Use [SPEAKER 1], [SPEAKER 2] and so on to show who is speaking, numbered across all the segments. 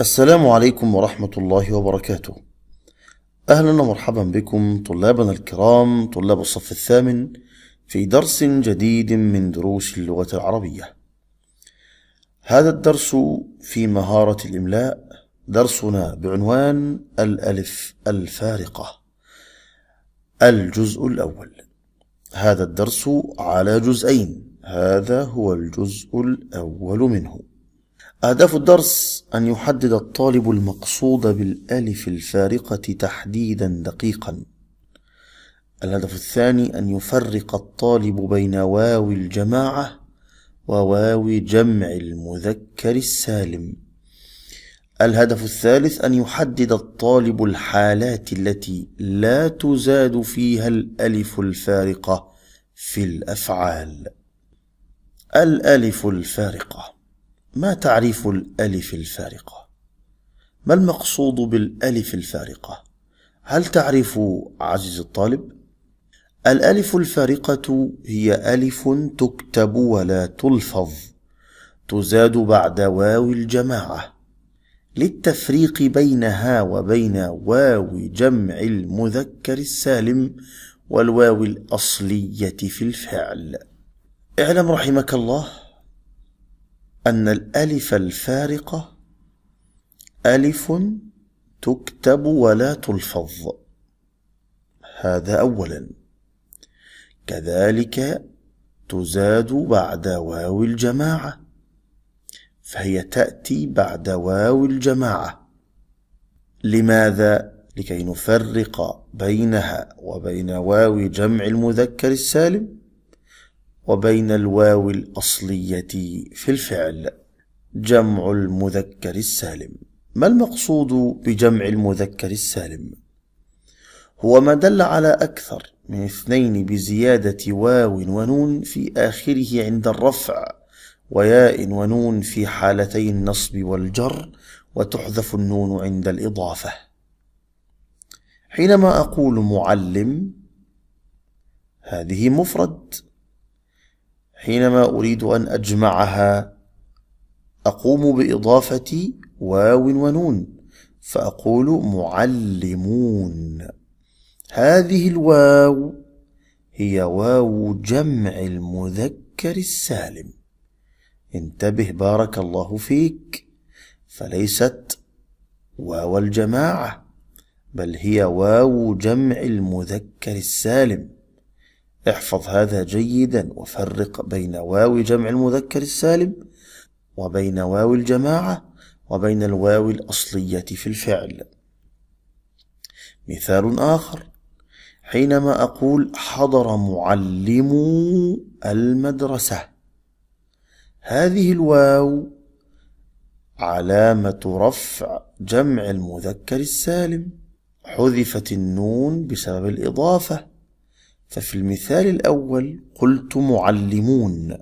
[SPEAKER 1] السلام عليكم ورحمة الله وبركاته. أهلا ومرحبا بكم طلابنا الكرام طلاب الصف الثامن في درس جديد من دروس اللغة العربية. هذا الدرس في مهارة الإملاء درسنا بعنوان الألف الفارقة. الجزء الأول. هذا الدرس على جزئين، هذا هو الجزء الأول منه. أهداف الدرس أن يحدد الطالب المقصود بالألف الفارقة تحديدا دقيقا الهدف الثاني أن يفرق الطالب بين واو الجماعة وواو جمع المذكر السالم الهدف الثالث أن يحدد الطالب الحالات التي لا تزاد فيها الألف الفارقة في الأفعال الألف الفارقة ما تعريف الألف الفارقة؟ ما المقصود بالألف الفارقة؟ هل تعرف عزيزي الطالب؟ الألف الفارقة هي ألف تكتب ولا تلفظ تزاد بعد واو الجماعة للتفريق بينها وبين واو جمع المذكر السالم والواو الأصلية في الفعل اعلم رحمك الله أن الألف الفارقة ألف تكتب ولا تلفظ هذا أولا كذلك تزاد بعد واو الجماعة فهي تأتي بعد واو الجماعة لماذا؟ لكي نفرق بينها وبين واو جمع المذكر السالم وبين الواو الأصلية في الفعل جمع المذكر السالم ما المقصود بجمع المذكر السالم هو ما دل على أكثر من اثنين بزيادة واو ونون في آخره عند الرفع وياء ونون في حالتي النصب والجر وتحذف النون عند الإضافة حينما أقول معلم هذه مفرد حينما أريد أن أجمعها أقوم بإضافة واو ونون فأقول معلمون هذه الواو هي واو جمع المذكر السالم انتبه بارك الله فيك فليست واو الجماعه بل هي واو جمع المذكر السالم احفظ هذا جيدا وفرق بين واو جمع المذكر السالم وبين واو الجماعة وبين الواو الأصلية في الفعل مثال آخر حينما أقول حضر معلم المدرسة هذه الواو علامة رفع جمع المذكر السالم حذفت النون بسبب الإضافة ففي المثال الأول قلت معلمون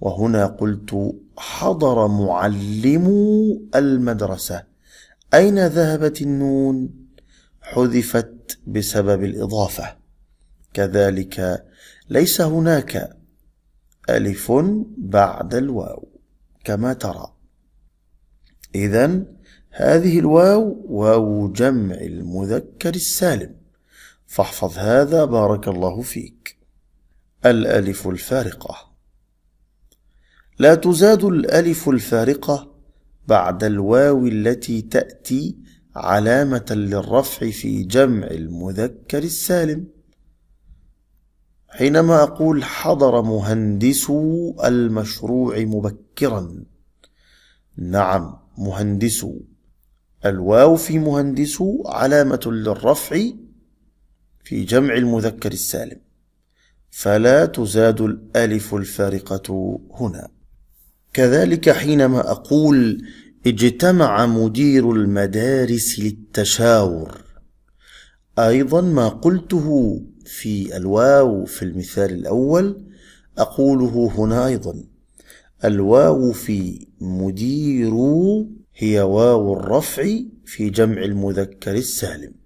[SPEAKER 1] وهنا قلت حضر معلمو المدرسة أين ذهبت النون؟ حذفت بسبب الإضافة كذلك ليس هناك ألف بعد الواو كما ترى إذا هذه الواو واو جمع المذكر السالم فاحفظ هذا بارك الله فيك الالف الفارقه لا تزاد الالف الفارقه بعد الواو التي تاتي علامه للرفع في جمع المذكر السالم حينما اقول حضر مهندسو المشروع مبكرا نعم مهندسو الواو في مهندسو علامه للرفع في جمع المذكر السالم فلا تزاد الالف الفارقه هنا كذلك حينما اقول اجتمع مدير المدارس للتشاور ايضا ما قلته في الواو في المثال الاول اقوله هنا ايضا الواو في مدير هي واو الرفع في جمع المذكر السالم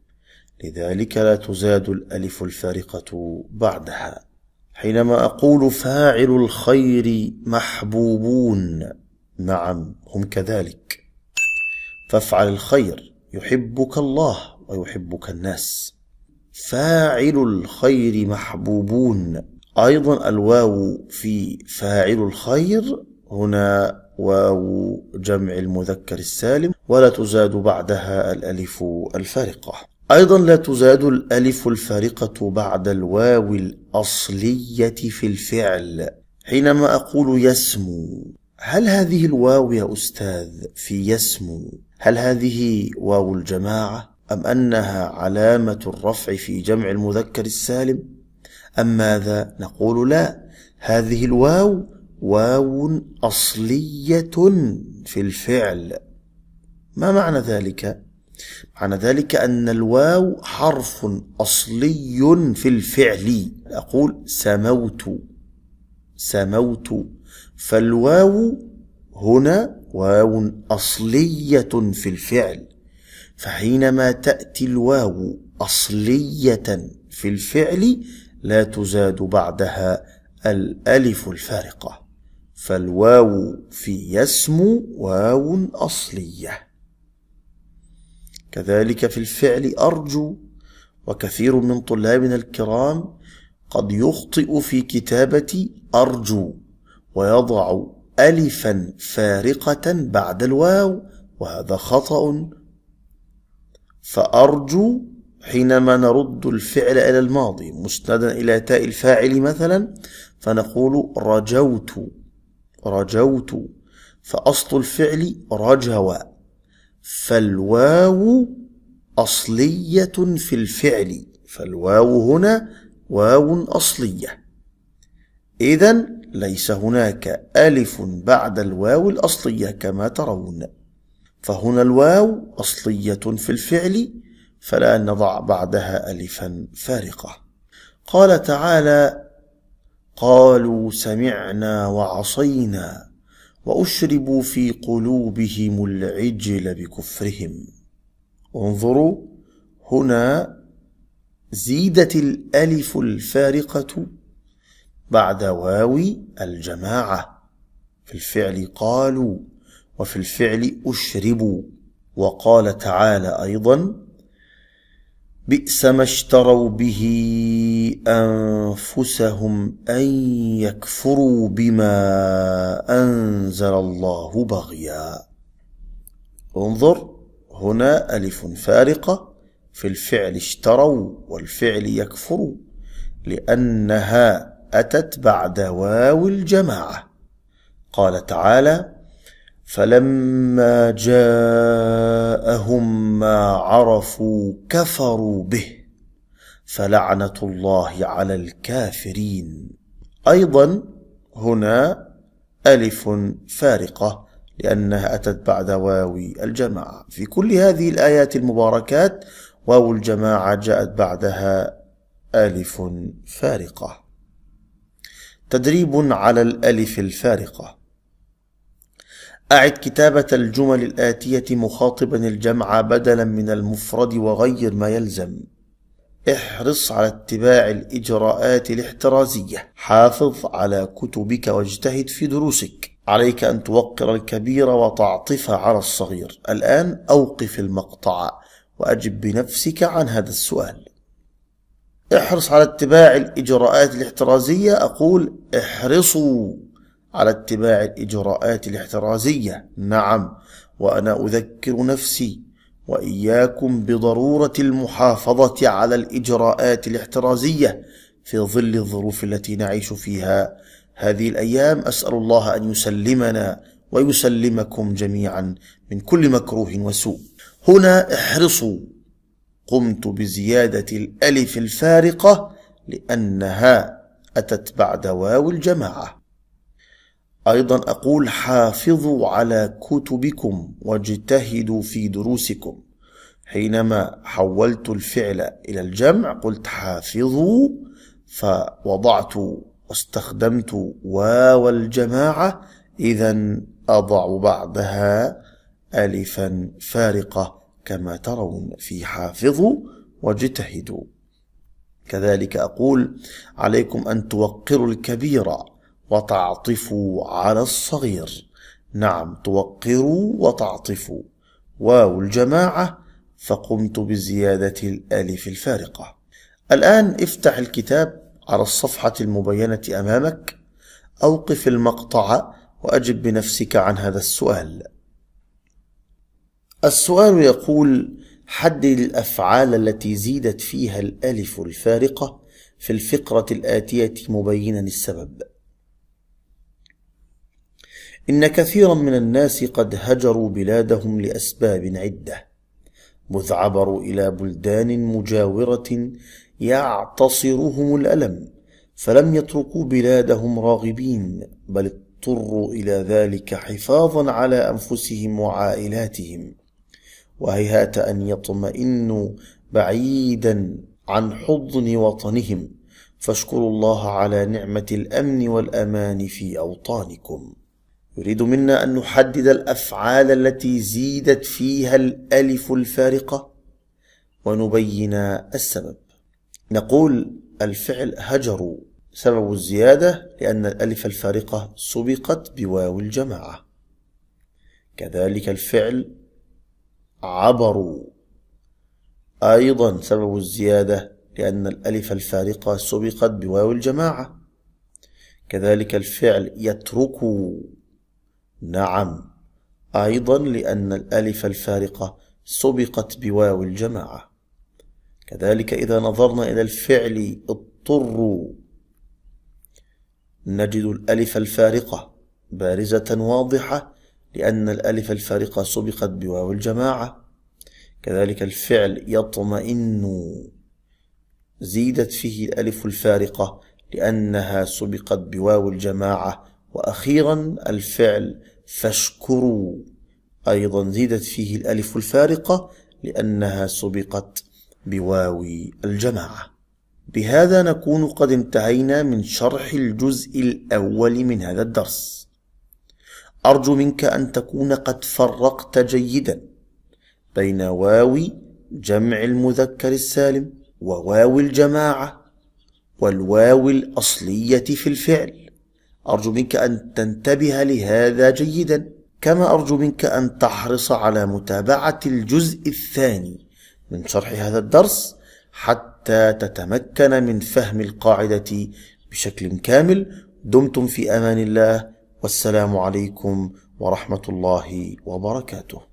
[SPEAKER 1] لذلك لا تزاد الألف الفارقة بعدها حينما أقول فاعل الخير محبوبون نعم هم كذلك فافعل الخير يحبك الله ويحبك الناس فاعل الخير محبوبون أيضا الواو في فاعل الخير هنا واو جمع المذكر السالم ولا تزاد بعدها الألف الفارقة أيضا لا تزاد الألف الفارقة بعد الواو الأصلية في الفعل حينما أقول يسمو هل هذه الواو يا أستاذ في يسمو هل هذه واو الجماعة أم أنها علامة الرفع في جمع المذكر السالم أم ماذا نقول لا هذه الواو واو أصلية في الفعل ما معنى ذلك؟ معنى ذلك أن الواو حرف أصلي في الفعل أقول سموت سموت فالواو هنا واو أصلية في الفعل فحينما تأتي الواو أصلية في الفعل لا تزاد بعدها الألف الفارقة فالواو في يسمو واو أصلية كذلك في الفعل أرجو وكثير من طلابنا الكرام قد يخطئ في كتابة أرجو ويضع ألفا فارقة بعد الواو وهذا خطأ فأرجو حينما نرد الفعل إلى الماضي مسندا إلى تاء الفاعل مثلا فنقول رجوت رجوت فأصل الفعل رجوى فالواو أصلية في الفعل فالواو هنا واو أصلية إذا ليس هناك ألف بعد الواو الأصلية كما ترون فهنا الواو أصلية في الفعل فلا نضع بعدها ألفا فارقة قال تعالى قالوا سمعنا وعصينا وأشربوا في قلوبهم العجل بكفرهم انظروا هنا زيدت الألف الفارقة بعد واو الجماعة في الفعل قالوا وفي الفعل أشربوا وقال تعالى أيضا بئس ما اشتروا به انفسهم ان يكفروا بما انزل الله بغيا انظر هنا الف فارقه في الفعل اشتروا والفعل يكفروا لانها اتت بعد واو الجماعه قال تعالى فلما جاءهم ما عرفوا كفروا به فلعنه الله على الكافرين ايضا هنا الف فارقه لانها اتت بعد واو الجماعه في كل هذه الايات المباركات واو الجماعه جاءت بعدها الف فارقه تدريب على الالف الفارقه أعد كتابة الجمل الآتية مخاطبا الجمع بدلا من المفرد وغير ما يلزم احرص على اتباع الإجراءات الاحترازية حافظ على كتبك واجتهد في دروسك عليك أن توقر الكبير وتعطف على الصغير الآن أوقف المقطع وأجب بنفسك عن هذا السؤال احرص على اتباع الإجراءات الاحترازية أقول احرصوا على اتباع الإجراءات الاحترازية نعم وأنا أذكر نفسي وإياكم بضرورة المحافظة على الإجراءات الاحترازية في ظل الظروف التي نعيش فيها هذه الأيام أسأل الله أن يسلمنا ويسلمكم جميعا من كل مكروه وسوء هنا احرصوا قمت بزيادة الألف الفارقة لأنها أتت بعد واو الجماعة أيضا أقول حافظوا على كتبكم واجتهدوا في دروسكم حينما حولت الفعل إلى الجمع قلت حافظوا فوضعت واستخدمت واو الجماعة إذا أضع بعدها ألفا فارقة كما ترون في حافظوا واجتهدوا كذلك أقول عليكم أن توقروا الكبير وتعطفوا على الصغير نعم توقروا وتعطفوا واو الجماعة فقمت بزيادة الألف الفارقة الآن افتح الكتاب على الصفحة المبينة أمامك أوقف المقطع وأجب بنفسك عن هذا السؤال السؤال يقول حدد الأفعال التي زيدت فيها الألف الفارقة في الفقرة الآتية مبينا السبب ان كثيرا من الناس قد هجروا بلادهم لاسباب عده مذ عبروا الى بلدان مجاوره يعتصرهم الالم فلم يتركوا بلادهم راغبين بل اضطروا الى ذلك حفاظا على انفسهم وعائلاتهم وهيهات ان يطمئنوا بعيدا عن حضن وطنهم فاشكروا الله على نعمه الامن والامان في اوطانكم يريد منا أن نحدد الأفعال التي زيدت فيها الألف الفارقة ونبين السبب نقول الفعل هجروا سبب الزيادة لأن الألف الفارقة سبقت بواو الجماعة كذلك الفعل عبروا أيضا سبب الزيادة لأن الألف الفارقة سبقت بواو الجماعة كذلك الفعل يتركوا نعم أيضا لأن الألف الفارقة سبقت بواو الجماعة كذلك إذا نظرنا إلى الفعل اضطروا نجد الألف الفارقة بارزة واضحة لأن الألف الفارقة سبقت بواو الجماعة كذلك الفعل يطمئن زيدت فيه الألف الفارقة لأنها سبقت بواو الجماعة وأخيرا الفعل فاشكروا أيضا زيدت فيه الألف الفارقة لأنها سبقت بواو الجماعة بهذا نكون قد انتهينا من شرح الجزء الأول من هذا الدرس أرجو منك أن تكون قد فرقت جيدا بين واو جمع المذكر السالم وواو الجماعة والواو الأصلية في الفعل أرجو منك أن تنتبه لهذا جيدا كما أرجو منك أن تحرص على متابعة الجزء الثاني من شرح هذا الدرس حتى تتمكن من فهم القاعدة بشكل كامل دمتم في أمان الله والسلام عليكم ورحمة الله وبركاته